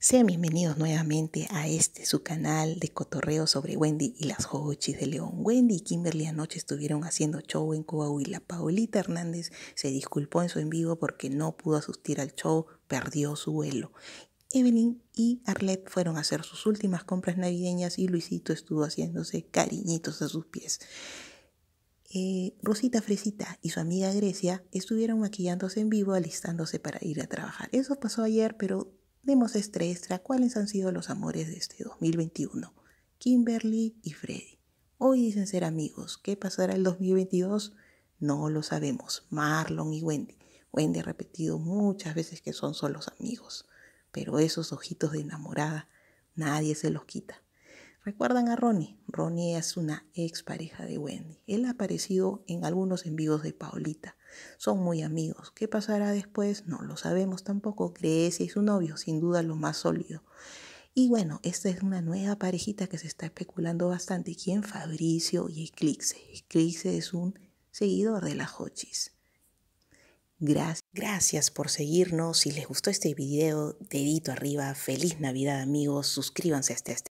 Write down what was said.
Sean bienvenidos nuevamente a este su canal de cotorreo sobre Wendy y las Hochis de León. Wendy y Kimberly anoche estuvieron haciendo show en Coahuila. Paulita Hernández se disculpó en su en vivo porque no pudo asistir al show, perdió su vuelo. Evelyn y Arlette fueron a hacer sus últimas compras navideñas y Luisito estuvo haciéndose cariñitos a sus pies. Eh, Rosita Fresita y su amiga Grecia estuvieron maquillándose en vivo, alistándose para ir a trabajar. Eso pasó ayer, pero demos estrés cuáles han sido los amores de este 2021. Kimberly y Freddy. Hoy dicen ser amigos. ¿Qué pasará el 2022? No lo sabemos. Marlon y Wendy. Wendy ha repetido muchas veces que son solos amigos, pero esos ojitos de enamorada nadie se los quita. Recuerdan a Ronnie. Ronnie es una expareja de Wendy. Él ha aparecido en algunos envíos de Paolita. Son muy amigos. ¿Qué pasará después? No lo sabemos tampoco. Grecia y su novio, sin duda lo más sólido. Y bueno, esta es una nueva parejita que se está especulando bastante. ¿Quién? Fabricio y Eclipse. Eclipse es un seguidor de la Hochis. Gracias. Gracias por seguirnos. Si les gustó este video, dedito arriba. Feliz Navidad amigos. Suscríbanse a este